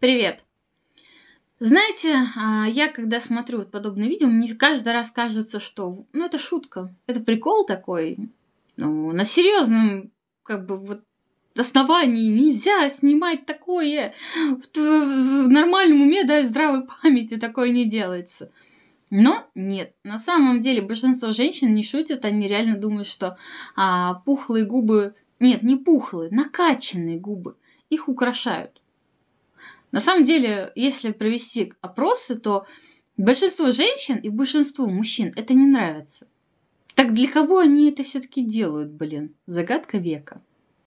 Привет! Знаете, а, я когда смотрю вот подобные видео, мне каждый раз кажется, что ну это шутка, это прикол такой. Ну, на серьезном как бы вот основании нельзя снимать такое. В, нормальном уме, да, и здравой памяти такое не делается. Но нет, на самом деле большинство женщин не шутят, они реально думают, что а, пухлые губы, нет, не пухлые, накачанные губы, их украшают. На самом деле, если провести опросы, то большинству женщин и большинству мужчин это не нравится. Так для кого они это все-таки делают, блин? Загадка века.